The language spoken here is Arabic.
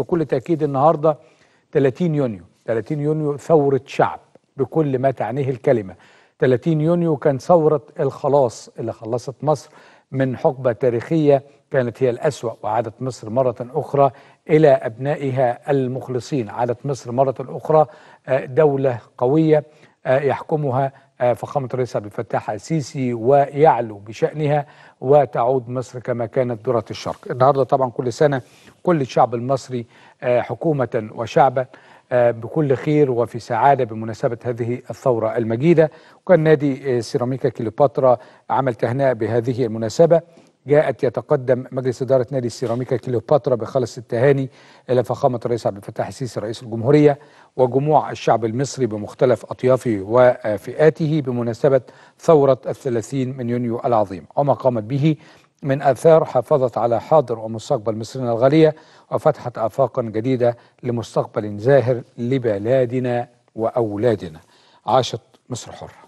بكل تأكيد النهاردة 30 يونيو 30 يونيو ثورة شعب بكل ما تعنيه الكلمة 30 يونيو كان ثورة الخلاص اللي خلصت مصر من حقبة تاريخية كانت هي الأسوأ وعادت مصر مرة أخرى إلى أبنائها المخلصين عادت مصر مرة أخرى آه، دولة قوية آه، يحكمها آه، فخامة الرئيس عبد الفتاح السيسي ويعلو بشأنها وتعود مصر كما كانت درة الشرق النهاردة طبعا كل سنة كل الشعب المصري آه، حكومة وشعبا بكل خير وفي سعادة بمناسبة هذه الثورة المجيدة وكان نادي سيراميكا كليوباترا عمل تهنئة بهذه المناسبة جاءت يتقدم مجلس إدارة نادي السيراميكا كليوباترا بخلص التهاني إلى فخامة الرئيس عبد الفتاح السيسي رئيس الجمهورية وجموع الشعب المصري بمختلف أطيافه وفئاته بمناسبة ثورة الثلاثين من يونيو العظيم وما قامت به من آثار حافظت على حاضر ومستقبل مصرنا الغالية وفتحت آفاقا جديدة لمستقبل زاهر لبلادنا وأولادنا عاشت مصر حرة